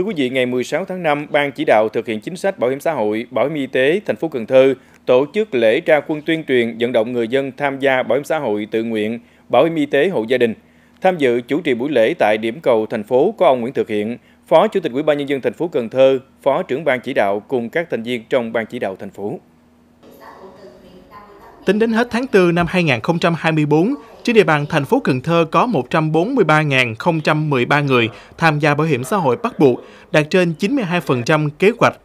Thưa quý vị, ngày 16 tháng 5, Ban chỉ đạo thực hiện chính sách bảo hiểm xã hội, bảo hiểm y tế thành phố Cần Thơ tổ chức lễ ra quân tuyên truyền vận động người dân tham gia bảo hiểm xã hội tự nguyện, bảo hiểm y tế hộ gia đình. Tham dự chủ trì buổi lễ tại điểm cầu thành phố có ông Nguyễn Thực Hiện, Phó Chủ tịch Ủy ban nhân dân thành phố Cần Thơ, Phó trưởng ban chỉ đạo cùng các thành viên trong ban chỉ đạo thành phố. Tính đến hết tháng 4 năm 2024, trên địa bàn thành phố Cần Thơ có 143.013 người tham gia bảo hiểm xã hội bắt buộc, đạt trên 92% kế hoạch.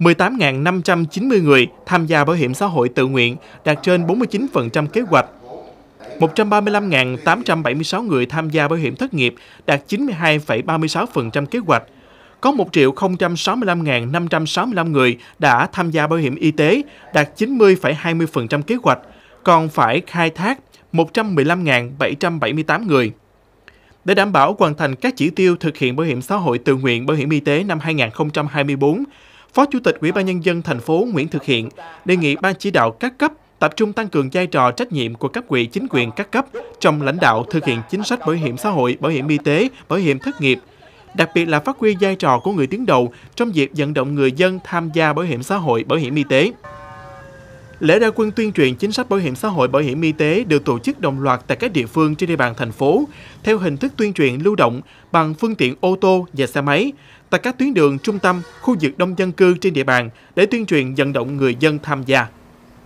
18.590 người tham gia bảo hiểm xã hội tự nguyện, đạt trên 49% kế hoạch. 135.876 người tham gia bảo hiểm thất nghiệp, đạt 92,36% kế hoạch. Có 1.065.565 người đã tham gia bảo hiểm y tế, đạt 90,20% kế hoạch, còn phải khai thác 115.778 người. Để đảm bảo hoàn thành các chỉ tiêu thực hiện bảo hiểm xã hội tự nguyện bảo hiểm y tế năm 2024, Phó Chủ tịch Ủy ban nhân dân thành phố Nguyễn Thực Hiện đề nghị ban chỉ đạo các cấp tập trung tăng cường vai trò trách nhiệm của các quỹ chính quyền các cấp trong lãnh đạo thực hiện chính sách bảo hiểm xã hội, bảo hiểm y tế, bảo hiểm thất nghiệp, đặc biệt là phát huy vai trò của người tuyến đầu trong việc vận động người dân tham gia bảo hiểm xã hội, bảo hiểm y tế. Lễ ra quân tuyên truyền chính sách bảo hiểm xã hội, bảo hiểm y tế được tổ chức đồng loạt tại các địa phương trên địa bàn thành phố theo hình thức tuyên truyền lưu động bằng phương tiện ô tô và xe máy tại các tuyến đường trung tâm, khu vực đông dân cư trên địa bàn để tuyên truyền vận động người dân tham gia.